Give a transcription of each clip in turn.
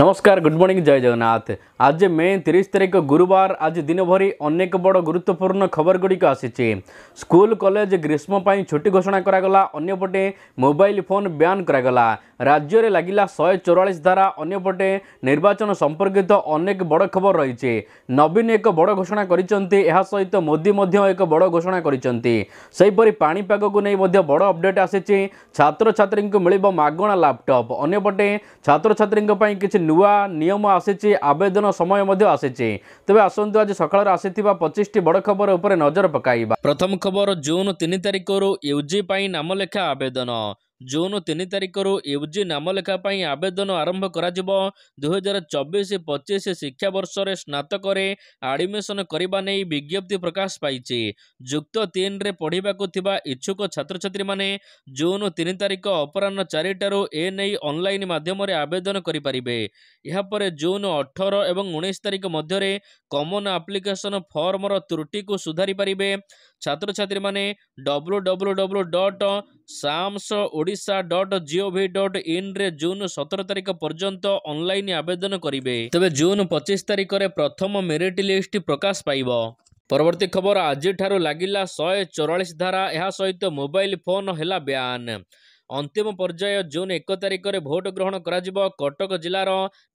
ନମସ୍କାର good morning ଜୟ ଜଗନ୍ନାଥ ଆଜି ମେ ତିରିଶ ତାରିଖ ଗୁରୁବାର ଆଜି ଦିନ ଭରି ଅନେକ ବଡ଼ ଗୁରୁତ୍ୱପୂର୍ଣ୍ଣ ଖବରଗୁଡ଼ିକ ଆସିଛି ସ୍କୁଲ କଲେଜ ଗ୍ରୀଷ୍ମ ପାଇଁ ଛୁଟି ଘୋଷଣା କରାଗଲା ଅନ୍ୟପଟେ ମୋବାଇଲ ଫୋନ୍ ବ୍ୟାନ୍ କରାଗଲା ରାଜ୍ୟରେ ଲାଗିଲା ଶହେ ଚଉରାଳିଶ ଧାରା ଅନ୍ୟପଟେ ନିର୍ବାଚନ ସମ୍ପର୍କିତ ଅନେକ ବଡ଼ ଖବର ରହିଛି ନବୀନ ଏକ ବଡ଼ ଘୋଷଣା କରିଛନ୍ତି ଏହା ସହିତ ମୋଦି ମଧ୍ୟ ଏକ ବଡ଼ ଘୋଷଣା କରିଛନ୍ତି ସେହିପରି ପାଣିପାଗକୁ ନେଇ ମଧ୍ୟ ବଡ଼ ଅପଡେଟ୍ ଆସିଛି ଛାତ୍ରଛାତ୍ରୀଙ୍କୁ ମିଳିବ ମାଗଣା ଲ୍ୟାପଟପ୍ ଅନ୍ୟପଟେ ଛାତ୍ରଛାତ୍ରୀଙ୍କ ପାଇଁ କିଛି ନୂଆ ନିୟମ ଆସିଛି ଆବେଦନ ସମୟ ମଧ୍ୟ ଆସିଛି ତେବେ ଆସନ୍ତୁ ଆଜି ସକାଳରେ ଆସିଥିବା ପଚିଶଟି ବଡ଼ ଖବର ଉପରେ ନଜର ପକାଇବା ପ୍ରଥମ ଖବର ଜୁନ ତିନି ତାରିଖରୁ ୟୁଜି ପାଇଁ ନାମଲେଖା ଆବେଦନ ଜୁନ ତିନି ତାରିଖରୁ ୟୁଜି ନାମଲେଖା ପାଇଁ ଆବେଦନ ଆରମ୍ଭ କରାଯିବ ଦୁଇହଜାର ଚବିଶ ପଚିଶ ଶିକ୍ଷାବର୍ଷରେ ସ୍ନାତକରେ ଆଡମିସନ କରିବା ନେଇ ବିଜ୍ଞପ୍ତି ପ୍ରକାଶ ପାଇଛି ଯୁକ୍ତ ତିନିରେ ପଢ଼ିବାକୁ ଥିବା ଇଚ୍ଛୁକ ଛାତ୍ରଛାତ୍ରୀମାନେ ଜୁନ ତିନି ତାରିଖ ଅପରାହ୍ନ ଚାରିଟାରୁ ଏ ନେଇ ଅନଲାଇନ୍ ମାଧ୍ୟମରେ ଆବେଦନ କରିପାରିବେ ଏହାପରେ ଜୁନ ଅଠର ଏବଂ ଉଣେଇଶ ତାରିଖ ମଧ୍ୟରେ କମନ ଆପ୍ଲିକେସନ୍ ଫର୍ମର ତ୍ରୁଟିକୁ ସୁଧାରି ପାରିବେ ଛାତ୍ରଛାତ୍ରୀମାନେ W W W dot SAMS Odisha dot gov dot ଇନ୍ରେ ଜୁନ୍ ସତର ତାରିଖ ପର୍ଯ୍ୟନ୍ତ ଅନଲାଇନ୍ ଆବେଦନ କରିବେ ତେବେ ଜୁନ୍ ପଚିଶ ତାରିଖରେ ପ୍ରଥମ ମେରିଟ୍ ଲିଷ୍ଟ ପ୍ରକାଶ ପାଇବ ପରବର୍ତ୍ତୀ ଖବର ଆଜିଠାରୁ ଲାଗିଲା ଶହେ ଚଉରାଳିଶ ଧାରା ଏହା ସହିତ ମୋବାଇଲ ଫୋନ୍ ହେଲା ବ୍ୟାନ୍ ଅନ୍ତିମ ପର୍ଯ୍ୟାୟ ଜୁନ୍ ଏକ ତାରିଖରେ ଭୋଟ୍ ଗ୍ରହଣ କରାଯିବ କଟକ ଜିଲ୍ଲାର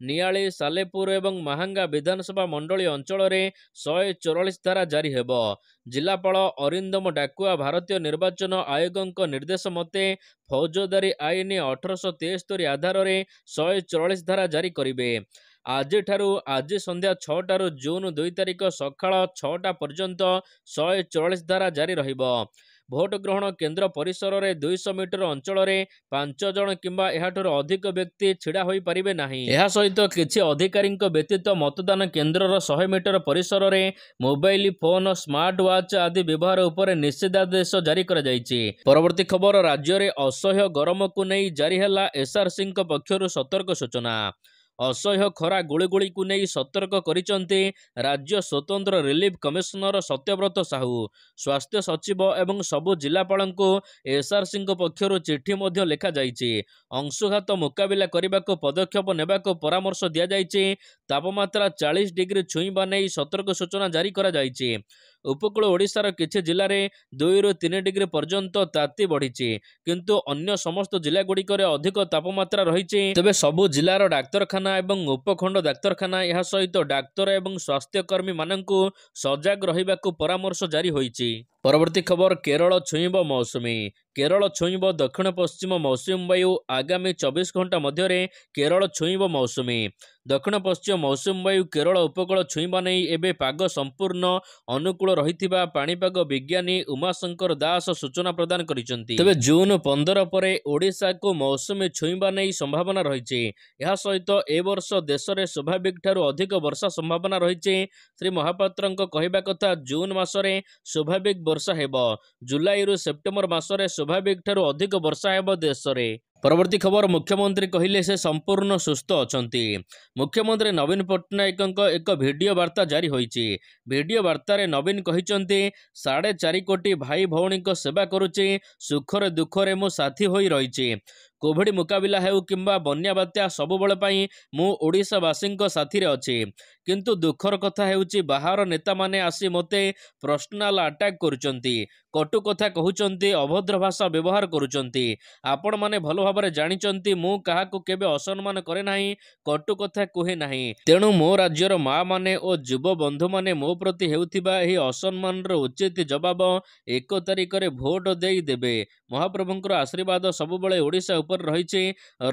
ନିଆଳି ସାଲେପୁର ଏବଂ ମାହାଙ୍ଗା ବିଧାନସଭା ମଣ୍ଡଳୀ ଅଞ୍ଚଳରେ ଶହେ ଚଉରାଳିଶ ଧାରା ଜାରି ହେବ ଜିଲ୍ଲାପାଳ ଅରିନ୍ଦମ ଡାକୁଆ ଭାରତୀୟ ନିର୍ବାଚନ ଆୟୋଗଙ୍କ ନିର୍ଦ୍ଦେଶ ମତେ ଫୌଜଦାରୀ ଆଇନ ଅଠରଶହ ତେସ୍ତରୀ ଆଧାରରେ ଶହେ ଚଉରାଳିଶ ଧାରା ଜାରି କରିବେ ଆଜିଠାରୁ ଆଜି ସନ୍ଧ୍ୟା ଛଅଟାରୁ ଜୁନ୍ ଦୁଇ ତାରିଖ ସକାଳ ଛଅଟା ପର୍ଯ୍ୟନ୍ତ ଶହେ ଚଉରାଳିଶ ଧାରା ଜାରି ରହିବ ଭୋଟ ଗ୍ରହଣ କେନ୍ଦ୍ର ପରିସରରେ ଦୁଇଶହ ମିଟର ଅଞ୍ଚଳରେ ପାଞ୍ଚ ଜଣ କିମ୍ବା ଏହାଠାରୁ ଅଧିକ ବ୍ୟକ୍ତି ଛିଡ଼ା ହୋଇପାରିବେ ନାହିଁ ଏହା ସହିତ କିଛି ଅଧିକାରୀଙ୍କ ବ୍ୟତୀତ ମତଦାନ କେନ୍ଦ୍ରର ଶହେ ମିଟର ପରିସରରେ ମୋବାଇଲ ଫୋନ୍ ସ୍ମାର୍ଟ ୱାଚ୍ ଆଦି ବ୍ୟବହାର ଉପରେ ନିଷେଧାଦେଶ ଜାରି କରାଯାଇଛି ପରବର୍ତ୍ତୀ ଖବର ରାଜ୍ୟରେ ଅସହ୍ୟ ଗରମକୁ ନେଇ ଜାରି ହେଲା ଏସ୍ଆର୍ସିଙ୍କ ପକ୍ଷରୁ ସତର୍କ ସୂଚନା ଅସହ୍ୟ ଖରା ଗୁଳିଗୁଳିକୁ ନେଇ ସତର୍କ କରିଛନ୍ତି ରାଜ୍ୟ ସ୍ୱତନ୍ତ୍ର ରିଲିଫ କମିଶନର ସତ୍ୟବ୍ରତ ସାହୁ ସ୍ୱାସ୍ଥ୍ୟ ସଚିବ ଏବଂ ସବୁ ଜିଲ୍ଲାପାଳଙ୍କୁ ଏସ୍ଆର୍ସିଙ୍କ ପକ୍ଷରୁ ଚିଠି ମଧ୍ୟ ଲେଖାଯାଇଛି ଅଂଶୁଘାତ ମୁକାବିଲା କରିବାକୁ ପଦକ୍ଷେପ ନେବାକୁ ପରାମର୍ଶ ଦିଆଯାଇଛି ତାପମାତ୍ରା ଚାଳିଶ ଡିଗ୍ରୀ ଛୁଇଁବା ନେଇ ସତର୍କ ସୂଚନା ଜାରି କରାଯାଇଛି ଉପକୂଳ ଓଡ଼ିଶାର କିଛି ଜିଲ୍ଲାରେ ଦୁଇରୁ ତିନି ଡିଗ୍ରୀ ପର୍ଯ୍ୟନ୍ତ ତାତି ବଢ଼ିଛି କିନ୍ତୁ ଅନ୍ୟ ସମସ୍ତ ଜିଲ୍ଲାଗୁଡ଼ିକରେ ଅଧିକ ତାପମାତ୍ରା ରହିଛି ତେବେ ସବୁ ଜିଲ୍ଲାର ଡାକ୍ତରଖାନା ଏବଂ ଉପଖଣ୍ଡ ଡାକ୍ତରଖାନା ଏହା ସହିତ ଡାକ୍ତର ଏବଂ ସ୍ୱାସ୍ଥ୍ୟକର୍ମୀମାନଙ୍କୁ ସଜାଗ ରହିବାକୁ ପରାମର୍ଶ ଜାରି ହୋଇଛି ପରବର୍ତ୍ତୀ ଖବର କେରଳ ଛୁଇଁବ ମୌସୁମୀ କେରଳ ଛୁଇଁବ ଦକ୍ଷିଣ ପଶ୍ଚିମ ମୌସୁମୀ ବାୟୁ ଆଗାମୀ ଚବିଶ ଘଣ୍ଟା ମଧ୍ୟରେ କେରଳ ଛୁଇଁବ ମୌସୁମୀ ଦକ୍ଷିଣ ପଶ୍ଚିମ ମୌସୁମୀ ବାୟୁ କେରଳ ଉପକୂଳ ଛୁଇଁବା ନେଇ ଏବେ ପାଗ ସମ୍ପୂର୍ଣ୍ଣ ଅନୁକୂଳ ରହିଥିବା ପାଣିପାଗ ବିଜ୍ଞାନୀ ଉମାଶଙ୍କର ଦାସ ସୂଚନା ପ୍ରଦାନ କରିଛନ୍ତି ତେବେ ଜୁନ୍ ପନ୍ଦର ପରେ ଓଡ଼ିଶାକୁ ମୌସୁମୀ ଛୁଇଁବା ନେଇ ସମ୍ଭାବନା ରହିଛି ଏହା ସହିତ ଏ ବର୍ଷ ଦେଶରେ ସ୍ୱାଭାବିକଠାରୁ ଅଧିକ ବର୍ଷା ସମ୍ଭାବନା ରହିଛି ଶ୍ରୀ ମହାପାତ୍ରଙ୍କ କହିବା କଥା ଜୁନ୍ ମାସରେ ସ୍ୱାଭାବିକ ବର୍ଷା ହେବ ଜୁଲାଇରୁ ସେପ୍ଟେମ୍ବର ମାସରେ ସ୍ୱାଭାବିକ ଠାରୁ ଅଧିକ ବର୍ଷା ହେବ ଦେଶରେ ପରବର୍ତ୍ତୀ ଖବର ମୁଖ୍ୟମନ୍ତ୍ରୀ କହିଲେ ସେ ସମ୍ପୂର୍ଣ୍ଣ ସୁସ୍ଥ ଅଛନ୍ତି ମୁଖ୍ୟମନ୍ତ୍ରୀ ନବୀନ ପଟ୍ଟନାୟକଙ୍କ ଏକ ଭିଡ଼ିଓ ବାର୍ତ୍ତା ଜାରି ହୋଇଛି ଭିଡ଼ିଓ ବାର୍ତ୍ତାରେ ନବୀନ କହିଛନ୍ତି ସାଢ଼େ ଚାରି କୋଟି ଭାଇ ଭଉଣୀଙ୍କ ସେବା କରୁଛି ସୁଖରେ ଦୁଃଖରେ ମୁଁ ସାଥୀ ହୋଇ ରହିଛି କୋଭିଡ୍ ମୁକାବିଲା ହେଉ କିମ୍ବା ବନ୍ୟା ବାତ୍ୟା ସବୁବେଳ ପାଇଁ ମୁଁ ଓଡ଼ିଶାବାସୀଙ୍କ ସାଥିରେ ଅଛି କିନ୍ତୁ ଦୁଃଖର କଥା ହେଉଛି ବାହାର ନେତାମାନେ ଆସି ମୋତେ ପର୍ସନାଲ ଆଟାକ୍ କରୁଛନ୍ତି କଟୁ କଥା କହୁଛନ୍ତି ଅଭଦ୍ର ଭାଷା ବ୍ୟବହାର କରୁଛନ୍ତି ଆପଣମାନେ ଭଲ ଭାବରେ ଜାଣିଛନ୍ତି ମୁଁ କାହାକୁ କେବେ ଅସମ୍ମାନ କରେ ନାହିଁ କଟୁ କଥା କୁହେ ନାହିଁ ତେଣୁ ମୋ ରାଜ୍ୟର ମାଆମାନେ ଓ ଯୁବ ବନ୍ଧୁମାନେ ମୋ ପ୍ରତି ହେଉଥିବା ଏହି ଅସମ୍ମାନର ଉଚିତ ଜବାବ ଏକ ତାରିଖରେ ଭୋଟ ଦେଇ ମହାପ୍ରଭୁଙ୍କର ଆଶୀର୍ବାଦ ସବୁବେଳେ ଓଡ଼ିଶା ଉପରେ ରହିଛି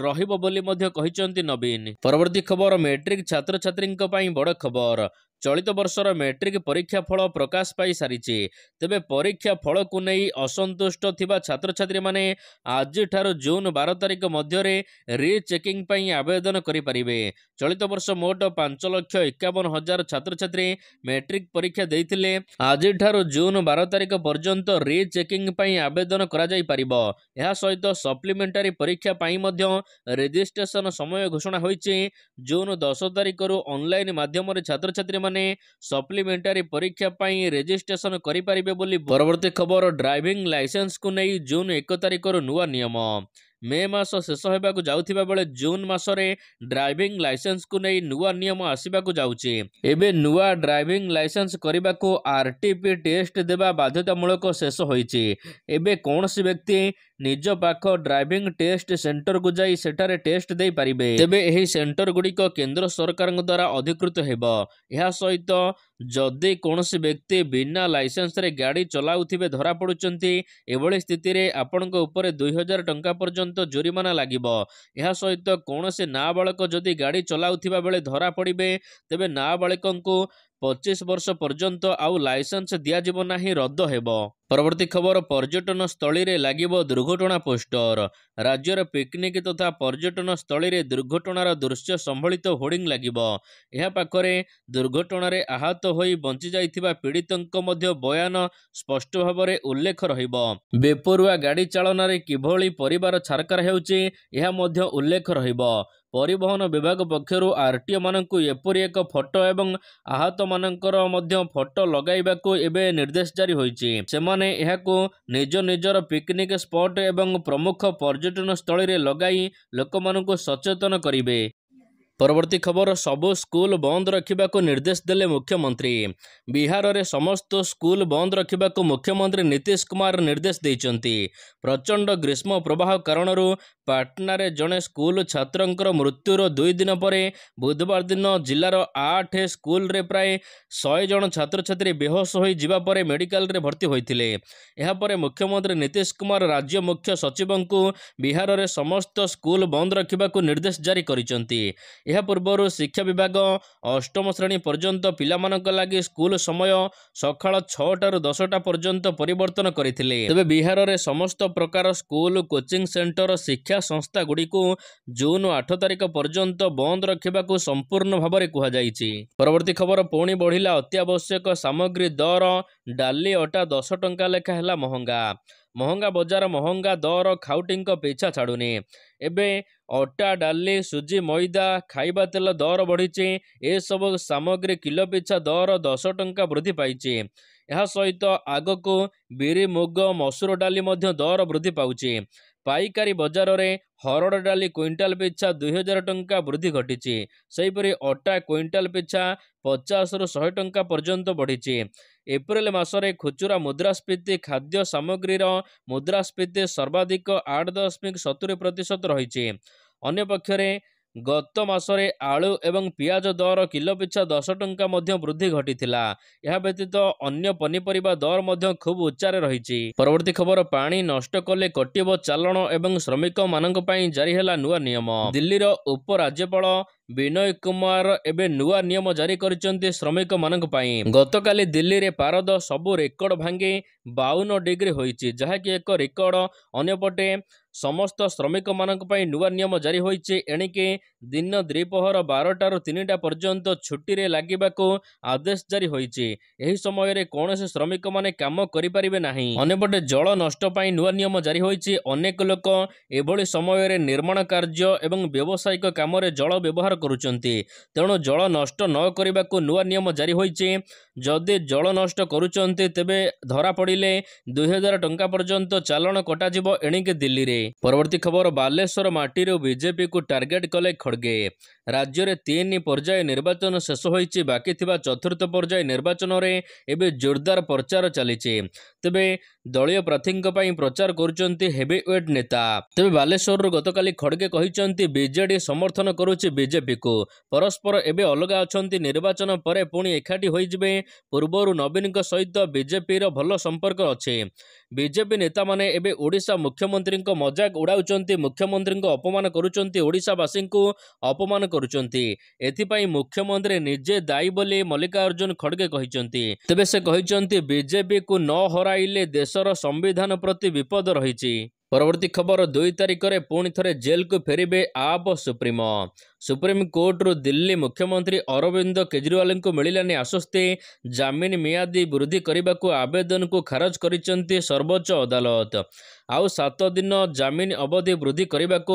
ରହିବ ବୋଲି ମଧ୍ୟ କହିଛନ୍ତି ନବୀନ ପରବର୍ତ୍ତୀ ଖବର ମେଟ୍ରିକ ଛାତ୍ରଛାତ୍ରୀଙ୍କ ପାଇଁ ବଡ଼ ଖବର ଚଳିତ ବର୍ଷର ମେଟ୍ରିକ୍ ପରୀକ୍ଷା ଫଳ ପ୍ରକାଶ ପାଇସାରିଛି ତେବେ ପରୀକ୍ଷା ଫଳକୁ ନେଇ ଅସନ୍ତୁଷ୍ଟ ଥିବା ଛାତ୍ରଛାତ୍ରୀମାନେ ଆଜିଠାରୁ ଜୁନ୍ ବାର ତାରିଖ ମଧ୍ୟରେ ରି ଚେକିଂ ପାଇଁ ଆବେଦନ କରିପାରିବେ ଚଳିତ ବର୍ଷ ମୋଟ ପାଞ୍ଚ ଲକ୍ଷ ଏକାବନ ହଜାର ଛାତ୍ରଛାତ୍ରୀ ମେଟ୍ରିକ୍ ପରୀକ୍ଷା ଦେଇଥିଲେ ଆଜିଠାରୁ ଜୁନ୍ ବାର ତାରିଖ ପର୍ଯ୍ୟନ୍ତ ରି ଚେକିଂ ପାଇଁ ଆବେଦନ କରାଯାଇପାରିବ ଏହା ସହିତ ସପ୍ଲିମେଣ୍ଟାରୀ ପରୀକ୍ଷା ପାଇଁ ମଧ୍ୟ ରେଜିଷ୍ଟ୍ରେସନ ସମୟ ଘୋଷଣା ହୋଇଛି ଜୁନ୍ ଦଶ ତାରିଖରୁ ଅନଲାଇନ୍ ମାଧ୍ୟମରେ ଛାତ୍ରଛାତ୍ରୀମାନେ ମାନେ ସପ୍ଲିମେଣ୍ଟାରୀ ପରୀକ୍ଷା ପାଇଁ ରେଜିଷ୍ଟ୍ରେସନ କରିପାରିବେ ବୋଲି ପରବର୍ତ୍ତୀ ଖବର ଡ୍ରାଇଭିଂ ଲାଇସେନ୍ସକୁ ନେଇ ଜୁନ୍ ଏକ ତାରିଖରୁ ନୂଆ ନିୟମ ମେ ମାସ ଶେଷ ହେବାକୁ ଯାଉଥିବା ବେଳେ ଜୁନ୍ ମାସରେ ଡ୍ରାଇଭିଂ ଲାଇସେନ୍ସକୁ ନେଇ ନୂଆ ନିୟମ ଆସିବାକୁ ଯାଉଛି ଏବେ ନୂଆ ଡ୍ରାଇଭିଂ ଲାଇସେନ୍ସ କରିବାକୁ ଆର୍ ଟି ପି ଟେଷ୍ଟ ଦେବା ବାଧ୍ୟତାମୂଳକ ଶେଷ ହୋଇଛି ଏବେ କୌଣସି ବ୍ୟକ୍ତି ନିଜ ପାଖ ଡ୍ରାଇଭିଂ ଟେଷ୍ଟ ସେଣ୍ଟରକୁ ଯାଇ ସେଠାରେ ଟେଷ୍ଟ ଦେଇପାରିବେ ତେବେ ଏହି ସେଣ୍ଟର ଗୁଡ଼ିକ କେନ୍ଦ୍ର ସରକାରଙ୍କ ଦ୍ୱାରା ଅଧିକୃତ ହେବ ଏହା ସହିତ ଯଦି କୌଣସି ବ୍ୟକ୍ତି ବିନା ଲାଇସେନ୍ସରେ ଗାଡ଼ି ଚଲାଉଥିବେ ଧରାପଡ଼ୁଛନ୍ତି ଏଭଳି ସ୍ଥିତିରେ ଆପଣଙ୍କ ଉପରେ ଦୁଇ ହଜାର ଟଙ୍କା ପର୍ଯ୍ୟନ୍ତ ଜୋରିମାନା ଲାଗିବ ଏହା ସହିତ କୌଣସି ନାବାଳକ ଯଦି ଗାଡ଼ି ଚଲାଉଥିବା ବେଳେ ଧରାପଡ଼ିବେ ତେବେ ନାବାଳିକଙ୍କୁ ପଚିଶ ବର୍ଷ ପର୍ଯ୍ୟନ୍ତ ଆଉ ଲାଇସେନ୍ସ ଦିଆଯିବ ନାହିଁ ରଦ୍ଦ ହେବ ପରବର୍ତ୍ତୀ ଖବର ପର୍ଯ୍ୟଟନ ସ୍ଥଳୀରେ ଲାଗିବ ଦୁର୍ଘଟଣା ପୋଷ୍ଟର ରାଜ୍ୟର ପିକନିକ୍ ତଥା ପର୍ଯ୍ୟଟନ ସ୍ଥଳୀରେ ଦୁର୍ଘଟଣାର ଦୃଶ୍ୟ ସମ୍ଭଳିତ ହୋର୍ଡିଂ ଲାଗିବ ଏହା ପାଖରେ ଦୁର୍ଘଟଣାରେ ଆହତ ହୋଇ ବଞ୍ଚି ଯାଇଥିବା ପୀଡ଼ିତଙ୍କ ମଧ୍ୟ ବୟାନ ସ୍ପଷ୍ଟ ଭାବରେ ଉଲ୍ଲେଖ ରହିବ ବେପରୁଆ ଗାଡ଼ି ଚାଳନାରେ କିଭଳି ପରିବାର ଛାରକାର ହେଉଛି ଏହା ମଧ୍ୟ ଉଲ୍ଲେଖ ରହିବ ପରିବହନ ବିଭାଗ ପକ୍ଷରୁ ଆର୍ଟିଓମାନଙ୍କୁ ଏପରି ଏକ ଫଟୋ ଏବଂ ଆହତମାନଙ୍କର ମଧ୍ୟ ଫଟୋ ଲଗାଇବାକୁ ଏବେ ନିର୍ଦ୍ଦେଶ ଜାରି ହୋଇଛି ସେମାନେ ଏହାକୁ ନିଜ ନିଜର ପିକନିକ୍ ସ୍ପଟ୍ ଏବଂ ପ୍ରମୁଖ ପର୍ଯ୍ୟଟନ ସ୍ଥଳୀରେ ଲଗାଇ ଲୋକମାନଙ୍କୁ ସଚେତନ କରିବେ ପରବର୍ତ୍ତୀ ଖବର ସବୁ ସ୍କୁଲ ବନ୍ଦ ରଖିବାକୁ ନିର୍ଦ୍ଦେଶ ଦେଲେ ମୁଖ୍ୟମନ୍ତ୍ରୀ ବିହାରରେ ସମସ୍ତ ସ୍କୁଲ ବନ୍ଦ ରଖିବାକୁ ମୁଖ୍ୟମନ୍ତ୍ରୀ ନୀତିଶ କୁମାର ନିର୍ଦ୍ଦେଶ ଦେଇଛନ୍ତି ପ୍ରଚଣ୍ଡ ଗ୍ରୀଷ୍ମ ପ୍ରବାହ କାରଣରୁ ପାଟନାରେ ଜଣେ ସ୍କୁଲ ଛାତ୍ରଙ୍କର ମୃତ୍ୟୁର ଦୁଇ ଦିନ ପରେ ବୁଧବାର ଦିନ ଜିଲ୍ଲାର ଆଠ ସ୍କୁଲରେ ପ୍ରାୟ ଶହେ ଜଣ ଛାତ୍ରଛାତ୍ରୀ ବେହୋସ ହୋଇ ଯିବା ପରେ ମେଡିକାଲରେ ଭର୍ତ୍ତି ହୋଇଥିଲେ ଏହାପରେ ମୁଖ୍ୟମନ୍ତ୍ରୀ ନୀତିଶ କୁମାର ରାଜ୍ୟ ମୁଖ୍ୟ ସଚିବଙ୍କୁ ବିହାରରେ ସମସ୍ତ ସ୍କୁଲ ବନ୍ଦ ରଖିବାକୁ ନିର୍ଦ୍ଦେଶ ଜାରି କରିଛନ୍ତି ଏହା ପୂର୍ବରୁ ଶିକ୍ଷା ବିଭାଗ ଅଷ୍ଟମ ଶ୍ରେଣୀ ପର୍ଯ୍ୟନ୍ତ ପିଲାମାନଙ୍କ ଲାଗି ସ୍କୁଲ ସମୟ ସକାଳ ଛଅଟାରୁ ଦଶଟା ପର୍ଯ୍ୟନ୍ତ ପରିବର୍ତ୍ତନ କରିଥିଲେ ତେବେ ବିହାରରେ ସମସ୍ତ ପ୍ରକାର ସ୍କୁଲ କୋଚିଂ ସେଣ୍ଟର ଶିକ୍ଷା ଶିକ୍ଷା ସଂସ୍ଥାଗୁଡ଼ିକୁ ଜୁନ୍ ଆଠ ତାରିଖ ପର୍ଯ୍ୟନ୍ତ ବନ୍ଦ ରଖିବାକୁ ସମ୍ପୂର୍ଣ୍ଣ ଭାବରେ କୁହାଯାଇଛି ପରବର୍ତ୍ତୀ ଖବର ପୁଣି ବଢ଼ିଲା ଅତ୍ୟାବଶ୍ୟକ ସାମଗ୍ରୀ ଦର ଡାଲି ଅଟା ଦଶ ଟଙ୍କା ଲେଖା ହେଲା ମହଙ୍ଗା ମହଙ୍ଗା ବଜାର ମହଙ୍ଗା ଦର ଖାଉଟିଙ୍କ ପିଛା ଛାଡ଼ୁନି ଏବେ ଅଟା ଡାଲି ସୁଜି ମଇଦା ଖାଇବା ତେଲ ଦର ବଢ଼ିଛି ଏସବୁ ସାମଗ୍ରୀ କିଲୋ ପିଛା ଦର ଦଶ ଟଙ୍କା ବୃଦ୍ଧି ପାଇଛି ଏହା ସହିତ ଆଗକୁ ବିରି ମୁଗ ମସୁର ଡାଲି ମଧ୍ୟ ଦର ବୃଦ୍ଧି ପାଉଛି ପାଇକାରୀ ବଜାରରେ ହରଡ଼ ଡାଲି କୁଇଣ୍ଟାଲ ପିଛା ଦୁଇ ହଜାର ଟଙ୍କା ବୃଦ୍ଧି ଘଟିଛି ସେହିପରି ଅଟା କୁଇଣ୍ଟାଲ ପିଛା ପଚାଶରୁ ଶହେ ଟଙ୍କା ପର୍ଯ୍ୟନ୍ତ ବଢ଼ିଛି ଏପ୍ରିଲ ମାସରେ ଖୁଚୁରା ମୁଦ୍ରାସ୍ଫୀତି ଖାଦ୍ୟ ସାମଗ୍ରୀର ମୁଦ୍ରାସ୍ଫୀତି ସର୍ବାଧିକ ଆଠ ଦଶମିକ ସତୁରି ପ୍ରତିଶତ ରହିଛି ଅନ୍ୟପକ୍ଷରେ ଗତ ମାସରେ ଆଳୁ ଏବଂ ପିଆଜ ଦର କିଲୋ ପିଛା ଦଶ ଟଙ୍କା ମଧ୍ୟ ବୃଦ୍ଧି ଘଟିଥିଲା ଏହା ବ୍ୟତୀତ ଅନ୍ୟ ପନିପରିବା ଦର ମଧ୍ୟ ଖୁବ୍ ଉଚ୍ଚାରେ ରହିଛି ପରବର୍ତ୍ତୀ ଖବର ପାଣି ନଷ୍ଟ କଲେ କଟିବ ଚାଲାଣ ଏବଂ ଶ୍ରମିକମାନଙ୍କ ପାଇଁ ଜାରି ହେଲା ନୂଆ ନିୟମ ଦିଲ୍ଲୀର ଉପରାଜ୍ୟପାଳ ବିନୟ କୁମାର ଏବେ ନୂଆ ନିୟମ ଜାରି କରିଛନ୍ତି ଶ୍ରମିକମାନଙ୍କ ପାଇଁ ଗତକାଲି ଦିଲ୍ଲୀରେ ପାରଦ ସବୁ ରେକର୍ଡ ଭାଙ୍ଗି ବାଉନ ଡିଗ୍ରୀ ହୋଇଛି ଯାହାକି ଏକ ରେକର୍ଡ ଅନ୍ୟପଟେ ସମସ୍ତ ଶ୍ରମିକମାନଙ୍କ ପାଇଁ ନୂଆ ନିୟମ ଜାରି ହୋଇଛି ଏଣିକି ଦିନ ଦ୍ୱିପହର ବାରଟାରୁ ତିନିଟା ପର୍ଯ୍ୟନ୍ତ ଛୁଟିରେ ଲାଗିବାକୁ ଆଦେଶ ଜାରି ହୋଇଛି ଏହି ସମୟରେ କୌଣସି ଶ୍ରମିକମାନେ କାମ କରିପାରିବେ ନାହିଁ ଅନ୍ୟପଟେ ଜଳ ନଷ୍ଟ ପାଇଁ ନୂଆ ନିୟମ ଜାରି ହୋଇଛି ଅନେକ ଲୋକ ଏଭଳି ସମୟରେ ନିର୍ମାଣ କାର୍ଯ୍ୟ ଏବଂ ବ୍ୟବସାୟିକ କାମରେ ଜଳ ବ୍ୟବହାର କରୁଛନ୍ତି ତେଣୁ ଜଳ ନଷ୍ଟ ନ କରିବାକୁ ନୂଆ ନିୟମ ଜାରି ହୋଇଛି ଯଦି ଜଳ ନଷ୍ଟ କରୁଛନ୍ତି ତେବେ ଧରାପଡ଼ିଲେ ଦୁଇହଜାର ଟଙ୍କା ପର୍ଯ୍ୟନ୍ତ ଚାଲାଣ କଟାଯିବ ଏଣିକି ଦିଲ୍ଲୀରେ ପରବର୍ତ୍ତୀ ଖବର ବାଲେଶ୍ୱର ମାଟିରୁ ବିଜେପିକୁ ଟାର୍ଗେଟ୍ କଲେ ଖଡ୍ଗେ ରାଜ୍ୟରେ ତିନି ପର୍ଯ୍ୟାୟ ନିର୍ବାଚନ ଶେଷ ହୋଇଛି ବାକି ଥିବା ଚତୁର୍ଥ ପର୍ଯ୍ୟାୟ ନିର୍ବାଚନରେ ଏବେ ଜୋରଦାର ପ୍ରଚାର ଚାଲିଛି ତେବେ ଦଳୀୟ ପ୍ରାର୍ଥୀଙ୍କ ପାଇଁ ପ୍ରଚାର କରୁଛନ୍ତି ହେଭି ୱେଟ୍ ନେତା ତେବେ ବାଲେଶ୍ୱରରୁ ଗତକାଲି ଖଡ୍ଗେ କହିଛନ୍ତି ବିଜେଡି ସମର୍ଥନ କରୁଛି ବିଜେପିକୁ ପରସ୍ପର ଏବେ ଅଲଗା ଅଛନ୍ତି ନିର୍ବାଚନ ପରେ ପୁଣି ଏକାଠି ହୋଇଯିବେ ପୂର୍ବରୁ ନବୀନଙ୍କ ସହିତ ବିଜେପିର ଭଲ ସମ୍ପର୍କ ଅଛି ବିଜେପି ନେତାମାନେ ଏବେ ଓଡ଼ିଶା ମୁଖ୍ୟମନ୍ତ୍ରୀଙ୍କ ମଜାକ ଉଡ଼ାଉଛନ୍ତି ମୁଖ୍ୟମନ୍ତ୍ରୀଙ୍କୁ ଅପମାନ କରୁଛନ୍ତି ଓଡ଼ିଶାବାସୀଙ୍କୁ ଅପମାନ କରୁଛନ୍ତି ଏଥିପାଇଁ ମୁଖ୍ୟମନ୍ତ୍ରୀ ନିଜେ ଦାୟୀ ବୋଲି ମଲ୍ଲିକାର୍ଜୁନ ଖଡ଼ଗେ କହିଛନ୍ତି ତେବେ ସେ କହିଛନ୍ତି ବିଜେପିକୁ ନ ହରାଇଲେ ଦେଶର ସମ୍ବିଧାନ ପ୍ରତି ବିପଦ ରହିଛି ପରବର୍ତ୍ତୀ ଖବର ଦୁଇ ତାରିଖରେ ପୁଣି ଥରେ ଜେଲ୍କୁ ଫେରିବେ ଆପ୍ ସୁପ୍ରିମୋ ସୁପ୍ରିମକୋର୍ଟରୁ ଦିଲ୍ଲୀ ମୁଖ୍ୟମନ୍ତ୍ରୀ ଅରବିନ୍ଦ କେଜରିୱାଲଙ୍କୁ ମିଳିଲାନି ଆଶ୍ୱସ୍ତି ଜାମିନ ମିଆଦି ବୃଦ୍ଧି କରିବାକୁ ଆବେଦନକୁ ଖାରଜ କରିଛନ୍ତି ସର୍ବୋଚ୍ଚ ଅଦାଲତ ଆଉ ସାତ ଦିନ ଜାମିନ ଅବଧି ବୃଦ୍ଧି କରିବାକୁ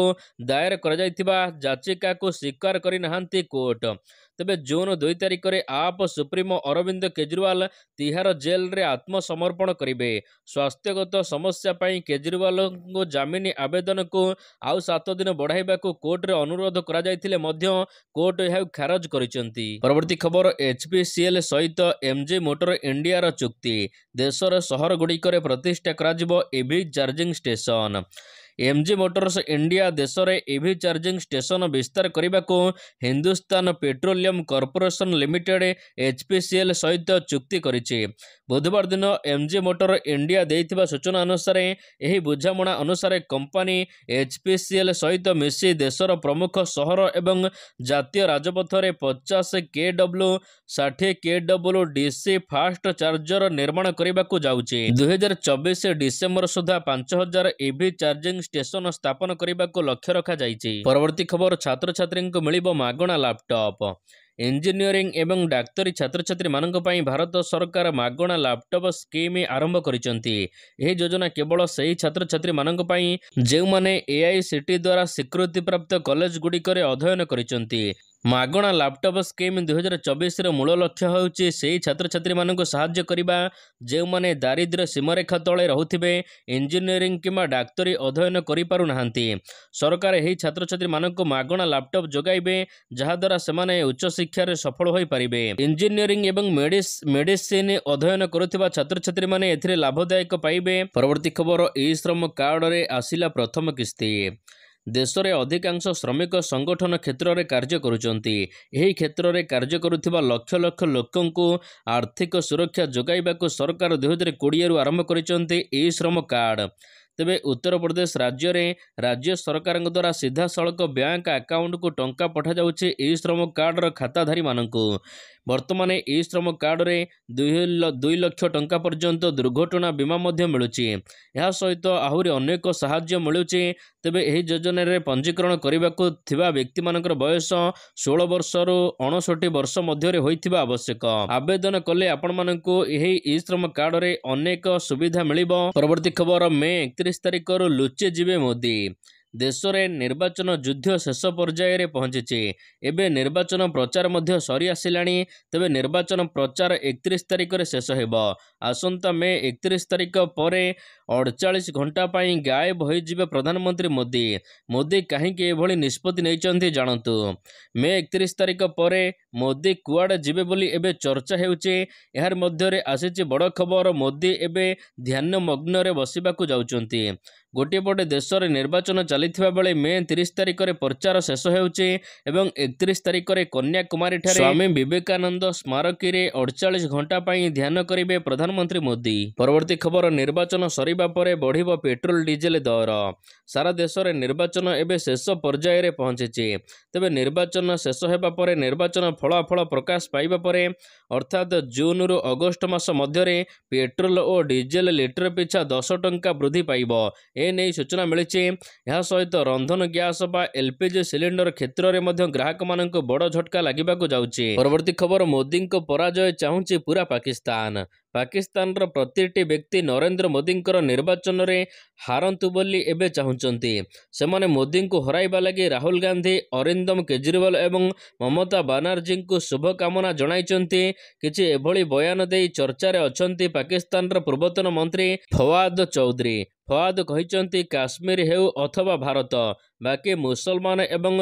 ଦାୟର କରାଯାଇଥିବା ଯାଚିକାକୁ ସ୍ୱୀକାର କରିନାହାନ୍ତି କୋର୍ଟ ତେବେ ଜୁନ୍ ଦୁଇ ତାରିଖରେ ଆପ୍ ସୁପ୍ରିମୋ ଅରବିନ୍ଦ କେଜରିୱାଲ ତିହାର ଜେଲ୍ରେ ଆତ୍ମସମର୍ପଣ କରିବେ ସ୍ୱାସ୍ଥ୍ୟଗତ ସମସ୍ୟା ପାଇଁ କେଜରିୱାଲଙ୍କ ଜାମିନ ଆବେଦନକୁ ଆଉ ସାତ ଦିନ ବଢ଼ାଇବାକୁ କୋର୍ଟରେ ଅନୁରୋଧ କରାଯାଇଥିଲେ ମଧ୍ୟ କୋର୍ଟ ଏହାକୁ ଖାରଜ କରିଛନ୍ତି ପରବର୍ତ୍ତୀ ଖବର ଏଚ୍ପିସିଏଲ୍ ସହିତ ଏମ୍ଜି ମୋଟର ଇଣ୍ଡିଆର ଚୁକ୍ତି ଦେଶର ସହରଗୁଡ଼ିକରେ ପ୍ରତିଷ୍ଠା କରାଯିବ EV charge charging station MG motors India ଦେଶରେ ଇଭି ଚାର୍ଜିଂ ଷ୍ଟେସନ ବିସ୍ତାର କରିବାକୁ Hindustan petroleum corporation limited HPCL ସହିତ ଚୁକ୍ତି କରିଛି ବୁଧବାର ଦିନ ଏମ୍ଜି ମୋଟର ଇଣ୍ଡିଆ ଦେଇଥିବା ସୂଚନା ଅନୁସାରେ ଏହି ବୁଝାମଣା ଅନୁସାରେ କମ୍ପାନୀ ଏଚ୍ପିସିଏଲ୍ ସହିତ ମିଶି ଦେଶର ପ୍ରମୁଖ ସହର ଏବଂ ଜାତୀୟ ରାଜପଥରେ ପଚାଶ କେ ଡବ୍ଲୁ ଷାଠିଏ K W DC fast charger ନିର୍ମାଣ କରିବାକୁ ଯାଉଛି ଦୁଇହଜାର ଚବିଶ ଡିସେମ୍ବର ସୁଦ୍ଧା ପାଞ୍ଚ ହଜାର ଇଭି ଚାର୍ଜିଂ ଷ୍ଟେସନ ସ୍ଥାପନ କରିବାକୁ ଲକ୍ଷ୍ୟ ରଖାଯାଇଛି ପରବର୍ତ୍ତୀ ଖବର ଛାତ୍ରଛାତ୍ରୀଙ୍କୁ ମିଳିବ ମାଗଣା ଲାପଟପ୍ ଇଞ୍ଜିନିୟରିଂ ଏବଂ ଡାକ୍ତରୀ ଛାତ୍ରଛାତ୍ରୀମାନଙ୍କ ପାଇଁ ଭାରତ ସରକାର ମାଗଣା ଲାପଟପ୍ ସ୍କିମ୍ ଆରମ୍ଭ କରିଛନ୍ତି ଏହି ଯୋଜନା କେବଳ ସେହି ଛାତ୍ରଛାତ୍ରୀମାନଙ୍କ ପାଇଁ ଯେଉଁମାନେ ଏ ଆଇ ସି ଟି ଦ୍ୱାରା ସ୍ୱୀକୃତିପ୍ରାପ୍ତ କଲେଜ ଗୁଡ଼ିକରେ ଅଧ୍ୟୟନ କରିଛନ୍ତି ମାଗଣା ଲାପଟପ୍ ସ୍କିମ୍ ଦୁଇହଜାର ଚବିଶର ମୂଳ ଲକ୍ଷ୍ୟ ହେଉଛି ସେହି ଛାତ୍ରଛାତ୍ରୀମାନଙ୍କୁ ସାହାଯ୍ୟ କରିବା ଯେଉଁମାନେ ଦାରିଦ୍ର୍ୟ ସୀମାରେଖା ତଳେ ରହୁଥିବେ ଇଞ୍ଜିନିୟରିଂ କିମ୍ବା ଡାକ୍ତରୀ ଅଧ୍ୟୟନ କରିପାରୁନାହାନ୍ତି ସରକାର ଏହି ଛାତ୍ରଛାତ୍ରୀମାନଙ୍କୁ ମାଗଣା ଲାପଟପ୍ ଯୋଗାଇବେ ଯାହାଦ୍ୱାରା ସେମାନେ ଉଚ୍ଚଶିକ୍ଷାରେ ସଫଳ ହୋଇପାରିବେ ଇଞ୍ଜିନିୟରିଂ ଏବଂ ମେଡିସିନ୍ ଅଧ୍ୟୟନ କରୁଥିବା ଛାତ୍ରଛାତ୍ରୀମାନେ ଏଥିରେ ଲାଭଦାୟକ ପାଇବେ ପରବର୍ତ୍ତୀ ଖବର ଇ ଶ୍ରମ କାର୍ଡ଼ରେ ଆସିଲା ପ୍ରଥମ କିସ୍ତି ଦେଶରେ ଅଧିକାଂଶ ଶ୍ରମିକ ସଂଗଠନ କ୍ଷେତ୍ରରେ କାର୍ଯ୍ୟ କରୁଛନ୍ତି ଏହି କ୍ଷେତ୍ରରେ କାର୍ଯ୍ୟ କରୁଥିବା ଲକ୍ଷ ଲକ୍ଷ ଲୋକଙ୍କୁ ଆର୍ଥିକ ସୁରକ୍ଷା ଯୋଗାଇବାକୁ ସରକାର ଦୁଇ ହଜାର କୋଡ଼ିଏରୁ ଆରମ୍ଭ କରିଛନ୍ତି ଇ ଶ୍ରମ କାର୍ଡ଼ ତେବେ ଉତ୍ତରପ୍ରଦେଶ ରାଜ୍ୟରେ ରାଜ୍ୟ ସରକାରଙ୍କ ଦ୍ୱାରା ସିଧାସଳଖ ବ୍ୟାଙ୍କ ଆକାଉଣ୍ଟକୁ ଟଙ୍କା ପଠାଯାଉଛି ଇ ଶ୍ରମ କାର୍ଡ଼ର ଖାତାଧାରୀମାନଙ୍କୁ ବର୍ତ୍ତମାନ ଏହି ଶ୍ରମ କାର୍ଡ଼ରେ ଦୁଇ ଲକ୍ଷ ଟଙ୍କା ପର୍ଯ୍ୟନ୍ତ ଦୁର୍ଘଟଣା ବୀମା ମଧ୍ୟ ମିଳୁଛି ଏହା ସହିତ ଆହୁରି ଅନେକ ସାହାଯ୍ୟ ମିଳୁଛି ତେବେ ଏହି ଯୋଜନାରେ ପଞ୍ଜୀକରଣ କରିବାକୁ ଥିବା ବ୍ୟକ୍ତିମାନଙ୍କର ବୟସ ଷୋହଳ ବର୍ଷରୁ ଅଣଷଠି ବର୍ଷ ମଧ୍ୟରେ ହୋଇଥିବା ଆବଶ୍ୟକ ଆବେଦନ କଲେ ଆପଣମାନଙ୍କୁ ଏହି ଇ ଶ୍ରମ କାର୍ଡ଼ରେ ଅନେକ ସୁବିଧା ମିଳିବ ପରବର୍ତ୍ତୀ ଖବର ମେ ଏକତିରିଶ ତାରିଖରୁ ଲୁଚେ ଯିବେ ମୋଦି ଦେଶରେ ନିର୍ବାଚନ ଯୁଦ୍ଧ ଶେଷ ପର୍ଯ୍ୟାୟରେ ପହଞ୍ଚିଛି ଏବେ ନିର୍ବାଚନ ପ୍ରଚାର ମଧ୍ୟ ସରିଆସିଲାଣି ତେବେ ନିର୍ବାଚନ ପ୍ରଚାର ଏକତିରିଶ ତାରିଖରେ ଶେଷ ହେବ ଆସନ୍ତା ମେ ଏକତିରିଶ ତାରିଖ ପରେ ଅଡ଼ଚାଳିଶ ଘଣ୍ଟା ପାଇଁ ଗାଏବ ହୋଇଯିବେ ପ୍ରଧାନମନ୍ତ୍ରୀ ମୋଦି ମୋଦି କାହିଁକି ଏଭଳି ନିଷ୍ପତ୍ତି ନେଇଛନ୍ତି ଜାଣନ୍ତୁ ମେ ଏକତିରିଶ ତାରିଖ ପରେ ମୋଦି କୁଆଡ଼େ ଯିବେ ବୋଲି ଏବେ ଚର୍ଚ୍ଚା ହେଉଛି ଏହାର ମଧ୍ୟରେ ଆସିଛି ବଡ଼ ଖବର ମୋଦି ଏବେ ଧ୍ୟାନମଗ୍ନରେ ବସିବାକୁ ଯାଉଛନ୍ତି ଗୋଟିଏ ପଟେ ଦେଶରେ ନିର୍ବାଚନ ଚାଲିଥିବା ବେଳେ ମେ ତିରିଶ ତାରିଖରେ ପ୍ରଚାର ଶେଷ ହେଉଛି ଏବଂ ଏକତିରିଶ ତାରିଖରେ କନ୍ୟାକୁମାରୀଠାରେ ସ୍ୱାମୀ ବିବେକାନନ୍ଦ ସ୍ମାରକୀରେ ଅଡ଼ଚାଳିଶ ଘଣ୍ଟା ପାଇଁ ଧ୍ୟାନ କରିବେ ପ୍ରଧାନମନ୍ତ୍ରୀ ମୋଦି ପରବର୍ତ୍ତୀ ଖବର ନିର୍ବାଚନ ସରିବା ପରେ ବଢ଼ିବ ପେଟ୍ରୋଲ ଡିଜେଲ ଦର ସାରା ଦେଶରେ ନିର୍ବାଚନ ଏବେ ଶେଷ ପର୍ଯ୍ୟାୟରେ ପହଞ୍ଚିଛି ତେବେ ନିର୍ବାଚନ ଶେଷ ହେବା ପରେ ନିର୍ବାଚନ ଫଳାଫଳ ପ୍ରକାଶ ପାଇବା ପରେ ଅର୍ଥାତ୍ ଜୁନ୍ରୁ ଅଗଷ୍ଟ ମାସ ମଧ୍ୟରେ ପେଟ୍ରୋଲ ଓ ଡିଜେଲ ଲିଟର ପିଛା ଦଶ ଟଙ୍କା ବୃଦ୍ଧି ପାଇବ ଏନେଇ ସୂଚନା ମିଳିଛି ଏହା ସହିତ ରନ୍ଧନ ଗ୍ୟାସ ବା ଏଲ୍ପିଜି ସିଲିଣ୍ଡର କ୍ଷେତ୍ରରେ ମଧ୍ୟ ଗ୍ରାହକମାନଙ୍କୁ ବଡ଼ ଝଟକା ଲାଗିବାକୁ ଯାଉଛି ପରବର୍ତ୍ତୀ ଖବର ମୋଦିଙ୍କ ପରାଜୟ ଚାହୁଁଛି ପୁରା ପାକିସ୍ତାନ ପାକିସ୍ତାନର ପ୍ରତିଟି ବ୍ୟକ୍ତି ନରେନ୍ଦ୍ର ମୋଦିଙ୍କର ନିର୍ବାଚନରେ ହାରନ୍ତୁ ବୋଲି ଏବେ ଚାହୁଁଛନ୍ତି ସେମାନେ ମୋଦିଙ୍କୁ ହରାଇବା ଲାଗି ରାହୁଲ ଗାନ୍ଧୀ ଅରିନ୍ଦମ କେଜରିୱାଲ ଏବଂ ମମତା ବାନାର୍ଜୀଙ୍କୁ ଶୁଭକାମନା ଜଣାଇଛନ୍ତି କିଛି ଏଭଳି ବୟାନ ଦେଇ ଚର୍ଚ୍ଚାରେ ଅଛନ୍ତି ପାକିସ୍ତାନର ପୂର୍ବତନ ମନ୍ତ୍ରୀ ଫୱାଦ ଚୌଧୁରୀ ଫୱାଦ କହିଛନ୍ତି କାଶ୍ମୀର ହେଉ ଅଥବା ଭାରତ ବାକି ମୁସଲମାନ ଏବଂ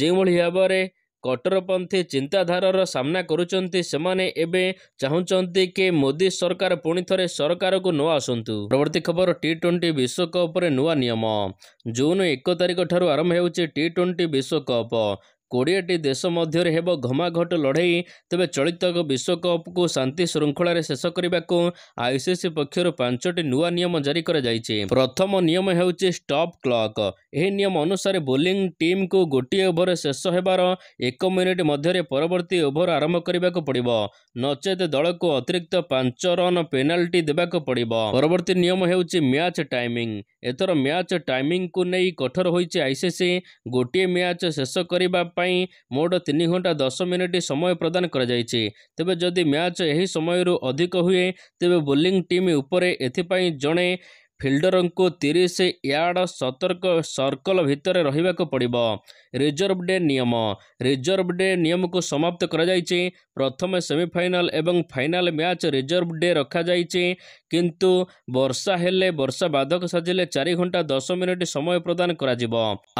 ଯେଉଁଭଳି ଭାବରେ କଟ୍ଟରପନ୍ଥୀ ଚିନ୍ତାଧାରାର ସାମ୍ନା କରୁଛନ୍ତି ସେମାନେ ଏବେ ଚାହୁଁଛନ୍ତି କି ମୋଦି ସରକାର ପୁଣି ଥରେ ସରକାରକୁ ନ ଆସନ୍ତୁ ପରବର୍ତ୍ତୀ ଖବର ଟି ଟ୍ୱେଣ୍ଟି ବିଶ୍ୱକପ୍ରେ ନୂଆ ନିୟମ ଜୁନ୍ ଏକ ତାରିଖ ଠାରୁ ଆରମ୍ଭ ହେଉଛି ଟି ଟ୍ୱେଣ୍ଟି ବିଶ୍ୱକପ୍ କୋଡ଼ିଏଟି ଦେଶ ମଧ୍ୟରେ ହେବ ଘମାଘଟ ଲଢ଼େଇ ତେବେ ଚଳିତ ବିଶ୍ୱକପ୍କୁ ଶାନ୍ତି ଶୃଙ୍ଖଳାରେ ଶେଷ କରିବାକୁ ଆଇସିସି ପକ୍ଷରୁ ପାଞ୍ଚଟି ନୂଆ ନିୟମ ଜାରି କରାଯାଇଛି ପ୍ରଥମ ନିୟମ ହେଉଛି ଷ୍ଟପ୍ କ୍ଲକ୍ ଏହି ନିୟମ ଅନୁସାରେ ବୋଲିଂ ଟିମ୍କୁ ଗୋଟିଏ ଓଭର ଶେଷ ହେବାର ଏକ ମିନିଟ୍ ମଧ୍ୟରେ ପରବର୍ତ୍ତୀ ଓଭର ଆରମ୍ଭ କରିବାକୁ ପଡ଼ିବ ନଚେତ ଦଳକୁ ଅତିରିକ୍ତ ପାଞ୍ଚ ରନ୍ ପେନାଲ୍ଟି ଦେବାକୁ ପଡ଼ିବ ପରବର୍ତ୍ତୀ ନିୟମ ହେଉଛି ମ୍ୟାଚ୍ ଟାଇମିଂ ଏଥର ମ୍ୟାଚ୍ ଟାଇମିଂକୁ ନେଇ କଠୋର ହୋଇଛି ଆଇସିସି ଗୋଟିଏ ମ୍ୟାଚ୍ ଶେଷ କରିବା ପାଇଁ ମୋଟ ତିନି ଘଣ୍ଟା ଦଶ ମିନିଟ୍ ସମୟ ପ୍ରଦାନ କରାଯାଇଛି ତେବେ ଯଦି ମ୍ୟାଚ୍ ଏହି ସମୟରୁ ଅଧିକ ହୁଏ ତେବେ ବୋଲିଂ ଟିମ୍ ଉପରେ ଏଥିପାଇଁ ଜଣେ ଫିଲ୍ଡରଙ୍କୁ ତିରିଶ ୟାର୍ଡ ସତର୍କ ସର୍କଲ ଭିତରେ ରହିବାକୁ ପଡ଼ିବ ରିଜର୍ଭ ଡେ ନିୟମ ରିଜର୍ଭ ଡେ ନିୟମକୁ ସମାପ୍ତ କରାଯାଇଛି ପ୍ରଥମେ ସେମିଫାଇନାଲ୍ ଏବଂ ଫାଇନାଲ୍ ମ୍ୟାଚ୍ ରିଜର୍ଭ ଡେ ରଖାଯାଇଛି କିନ୍ତୁ ବର୍ଷା ହେଲେ ବର୍ଷା ବାଧକ ସାଜିଲେ ଚାରି ଘଣ୍ଟା ଦଶ ମିନିଟ୍ ସମୟ ପ୍ରଦାନ କରାଯିବ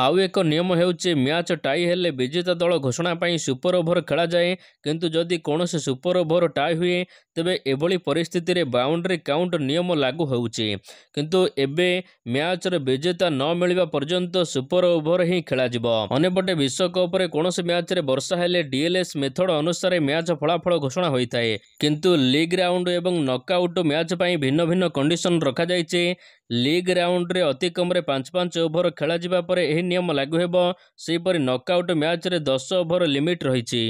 ଆଉ ଏକ ନିୟମ ହେଉଛି ମ୍ୟାଚ୍ ଟାଇ ହେଲେ ବିଜେତା ଦଳ ଘୋଷଣା ପାଇଁ ସୁପର ଓଭର ଖେଳାଯାଏ କିନ୍ତୁ ଯଦି କୌଣସି ସୁପର ଓଭର ଟାଇ ହୁଏ ତେବେ ଏଭଳି ପରିସ୍ଥିତିରେ ବାଉଣ୍ଡ୍ରି କାଉଣ୍ଟ ନିୟମ ଲାଗୁ ହେଉଛି କିନ୍ତୁ ଏବେ ମ୍ୟାଚ୍ର ବିଜେତା ନ ମିଳିବା ପର୍ଯ୍ୟନ୍ତ ସୁପର ଓଭର ହିଁ ଖେଳାଯିବ ଅନ୍ୟପଟେ ବିଶ୍ୱକପ୍ରେ କୌଣସି ମ୍ୟାଚ୍ରେ ବର୍ଷା ହେଲେ ଡିଏଲ୍ଏସ୍ ମେଥଡ୍ ଅନୁସାରେ ମ୍ୟାଚ୍ ଫଳାଫଳ ଘୋଷଣା ହୋଇଥାଏ କିନ୍ତୁ ଲିଗ୍ ରାଉଣ୍ଡ ଏବଂ ନକ୍ଆଉଟ୍ ମ୍ୟାଚ୍ ପାଇଁ ଭିନ୍ନ ଭିନ୍ନ କଣ୍ଡିସନ୍ ରଖାଯାଇଛି ଲିଗ୍ ରାଉଣ୍ଡରେ ଅତିକମ୍ରେ ପାଞ୍ଚ ପାଞ୍ଚ ଓଭର ଖେଳାଯିବା ପରେ ଏହି ନିୟମ ଲାଗୁ ହେବ ସେହିପରି ନକ୍ଆଉଟ୍ ମ୍ୟାଚ୍ରେ ଦଶ ଓଭର ଲିମିଟ୍ ରହିଛି